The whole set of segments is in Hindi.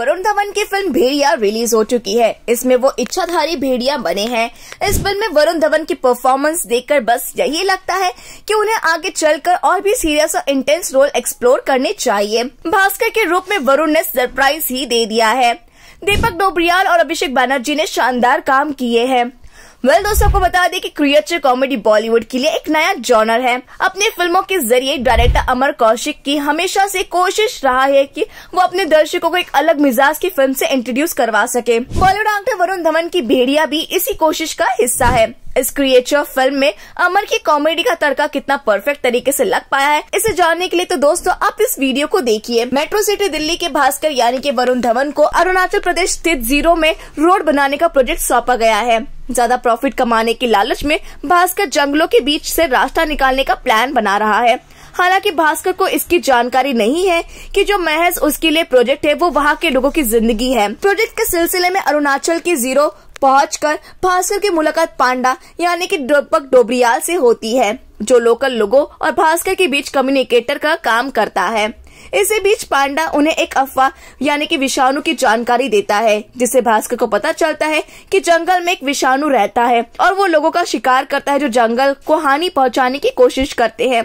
वरुण धवन की फिल्म भेड़िया रिलीज हो चुकी है इसमें वो इच्छाधारी भेड़िया बने हैं इस फिल्म में वरुण धवन की परफॉर्मेंस देखकर बस यही लगता है कि उन्हें आगे चलकर और भी सीरियस और इंटेंस रोल एक्सप्लोर करने चाहिए भास्कर के रूप में वरुण ने सरप्राइज ही दे दिया है दीपक डोबरियाल और अभिषेक बनर्जी ने शानदार काम किए हैं वेल well, दोस्तों आपको बता दें कि क्रिएचर कॉमेडी बॉलीवुड के लिए एक नया जॉनर है अपने फिल्मों के जरिए डायरेक्टर अमर कौशिक की हमेशा से कोशिश रहा है कि वो अपने दर्शकों को एक अलग मिजाज की फिल्म से इंट्रोड्यूस करवा सके बॉलीवुड एक्टर वरुण धवन की भेड़िया भी इसी कोशिश का हिस्सा है इस क्रिएचर फिल्म में अमर की कॉमेडी का तड़का कितना परफेक्ट तरीके से लग पाया है इसे जानने के लिए तो दोस्तों आप इस वीडियो को देखिए मेट्रो सिटी दिल्ली के भास्कर यानी के वरुण धवन को अरुणाचल प्रदेश स्थित जीरो में रोड बनाने का प्रोजेक्ट सौंपा गया है ज्यादा प्रॉफिट कमाने की लालच में भास्कर जंगलों के बीच ऐसी रास्ता निकालने का प्लान बना रहा है हालांकि भास्कर को इसकी जानकारी नहीं है कि जो महज उसके लिए प्रोजेक्ट है वो वहाँ के लोगों की जिंदगी है प्रोजेक्ट के सिलसिले में अरुणाचल के जीरो पहुंचकर भास्कर की मुलाकात पांडा यानी कि दीपक डोबरियाल से होती है जो लोकल लोगों और भास्कर के बीच कम्युनिकेटर का काम करता है इसी बीच पांडा उन्हें एक अफवाह यानी कि विषाणु की जानकारी देता है जिससे भास्कर को पता चलता है कि जंगल में एक विषाणु रहता है और वो लोगों का शिकार करता है जो जंगल को हानि पहुंचाने की कोशिश करते हैं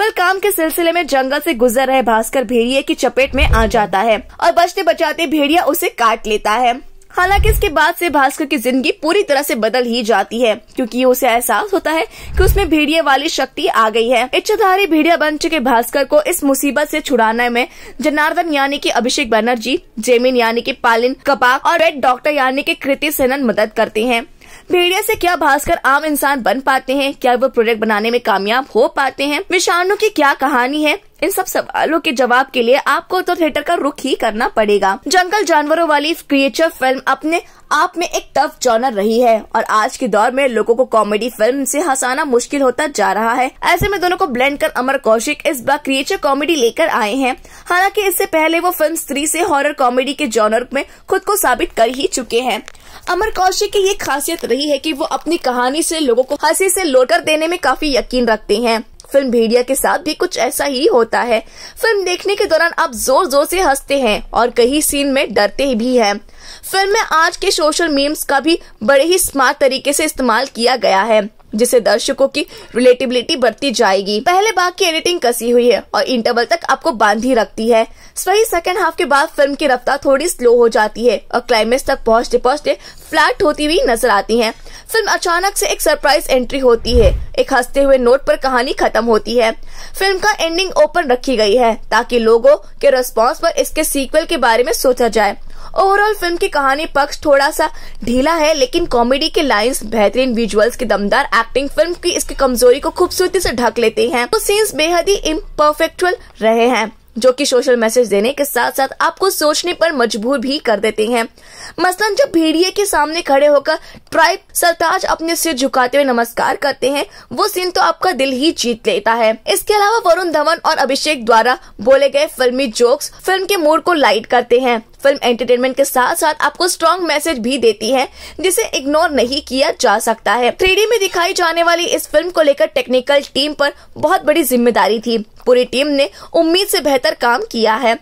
वह काम के सिलसिले में जंगल से गुजर रहे भास्कर भेड़िए की चपेट में आ जाता है और बचते बचाते भेड़िया उसे काट लेता है हालांकि इसके बाद से भास्कर की जिंदगी पूरी तरह से बदल ही जाती है क्योंकि उसे एहसास होता है कि उसमें भेड़िया वाली शक्ति आ गई है इच्छाधारी भेड़िया बन चुके भास्कर को इस मुसीबत से छुड़ाने में जनार्दन यानी कि अभिषेक बनर्जी जेमिन यानी कि पालिन कपाक और रेड डॉक्टर यानी कि कृति सेनन मदद करते हैं भेड़िया से क्या भास्कर आम इंसान बन पाते हैं क्या वो प्रोडक्ट बनाने में कामयाब हो पाते हैं विषाणु की क्या कहानी है इन सब सवालों के जवाब के लिए आपको तो थिएटर का रुख ही करना पड़ेगा जंगल जानवरों वाली क्रिएचर फिल्म अपने आप में एक टफ जॉनर रही है और आज के दौर में लोगों को कॉमेडी फिल्म से हंसाना मुश्किल होता जा रहा है ऐसे में दोनों को ब्लेंड कर अमर कौशिक इस बार क्रिएचर कॉमेडी लेकर आए हैं हालांकि इससे पहले वो फिल्म स्त्री से हॉरर कॉमेडी के जॉनर में खुद को साबित कर ही चुके हैं अमर कौशिक की ये खासियत रही है कि वो अपनी कहानी से लोगों को हंसी से लोटर देने में काफी यकीन रखते हैं फिल्म भेड़िया के साथ भी कुछ ऐसा ही होता है फिल्म देखने के दौरान आप जोर जोर से हंसते हैं और कई सीन में डरते भी हैं। फिल्म में आज के सोशल मीम्स का भी बड़े ही स्मार्ट तरीके से इस्तेमाल किया गया है जिससे दर्शकों की रिलेटिबिलिटी बढ़ती जाएगी पहले भाग की एडिटिंग कसी हुई है और इंटरवल तक आपको बांध ही रखती है वही सेकेंड हाफ के बाद फिल्म की रफ्तार थोड़ी स्लो हो जाती है और क्लाइमेक्स तक पहुंचते पहुंचते फ्लैट होती हुई नजर आती है फिल्म अचानक से एक सरप्राइज एंट्री होती है एक हंसते हुए नोट पर कहानी खत्म होती है फिल्म का एंडिंग ओपन रखी गई है ताकि लोगों के रिस्पॉन्स पर इसके सीक्वल के बारे में सोचा जाए ओवरऑल फिल्म की कहानी पक्ष थोड़ा सा ढीला है लेकिन कॉमेडी के लाइंस बेहतरीन विजुअल्स की दमदार एक्टिंग फिल्म की इसकी कमजोरी को खूबसूरती से ढक लेती हैं तो सीन्स बेहद ही इम्परफेक्चुअल रहे हैं जो कि सोशल मैसेज देने के साथ साथ आपको सोचने पर मजबूर भी कर देते हैं मसलन जब भेड़िए के सामने खड़े होकर ट्राइब सरताज अपने सिर झुकाते हुए नमस्कार करते हैं वो सीन तो आपका दिल ही जीत लेता है इसके अलावा वरुण धवन और अभिषेक द्वारा बोले गए फिल्मी जोक्स फिल्म के मूड को लाइट करते हैं फिल्म एंटरटेनमेंट के साथ साथ आपको स्ट्रॉन्ग मैसेज भी देती है जिसे इग्नोर नहीं किया जा सकता है थ्री में दिखाई जाने वाली इस फिल्म को लेकर टेक्निकल टीम पर बहुत बड़ी जिम्मेदारी थी पूरी टीम ने उम्मीद से बेहतर काम किया है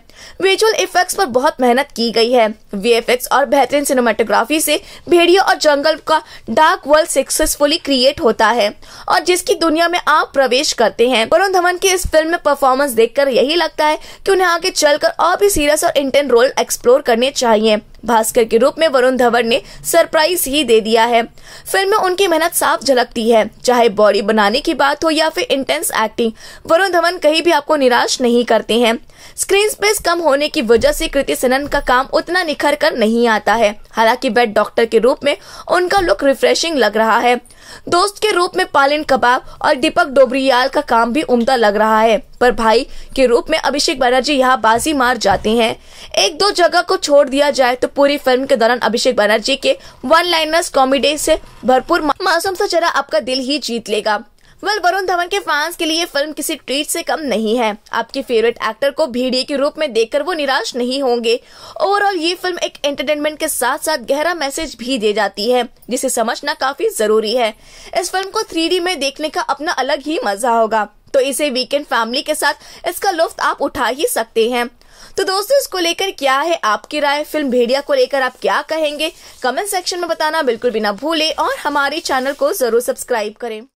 विजुअल इफेक्ट्स पर बहुत मेहनत की गई है वीएफएक्स और बेहतरीन सिनेमाटोग्राफी से भेड़ियों और जंगल का डार्क वर्ल्ड सक्सेसफुली क्रिएट होता है और जिसकी दुनिया में आप प्रवेश करते हैं वरुण धवन की इस फिल्म में परफॉर्मेंस देखकर यही लगता है कि उन्हें आगे चलकर और भी सीरियस और इंटेंट रोल एक्सप्लोर एक्सप्लोर करने चाहिए भास्कर के रूप में वरुण धवन ने सरप्राइज ही दे दिया है फिल्म में उनकी मेहनत साफ झलकती है चाहे बॉडी बनाने की बात हो या फिर इंटेंस एक्टिंग वरुण धवन कहीं भी आपको निराश नहीं करते हैं स्क्रीन स्पेस कम होने की वजह से कृति सनन का काम उतना निखर कर नहीं आता है हालांकि बेड डॉक्टर के रूप में उनका लुक रिफ्रेशिंग लग रहा है दोस्त के रूप में पालिन कबाब और दीपक डोबरियाल का काम भी उमदा लग रहा है पर भाई के रूप में अभिषेक बनर्जी यहाँ बाजी मार जाते हैं एक दो जगह को छोड़ दिया जाए तो तो पूरी फिल्म के दौरान अभिषेक बनर्जी के वन लाइनर्स कॉमेडी से भरपूर मासूम सा चेहरा आपका दिल ही जीत लेगा वेल वरुण धवन के फैंस के लिए फिल्म किसी ट्रीट से कम नहीं है आपके फेवरेट एक्टर को भीड़िए के रूप में देखकर वो निराश नहीं होंगे ओवरऑल ये फिल्म एक एंटरटेनमेंट के साथ साथ गहरा मैसेज भी दे जाती है जिसे समझना काफी जरूरी है इस फिल्म को थ्री में देखने का अपना अलग ही मजा होगा तो इसे वीकेंड फैमिली के साथ इसका लुफ्त आप उठा ही सकते हैं तो दोस्तों इसको लेकर क्या है आपकी राय फिल्म भेड़िया को लेकर आप क्या कहेंगे कमेंट सेक्शन में बताना बिल्कुल भी ना भूले और हमारे चैनल को जरूर सब्सक्राइब करें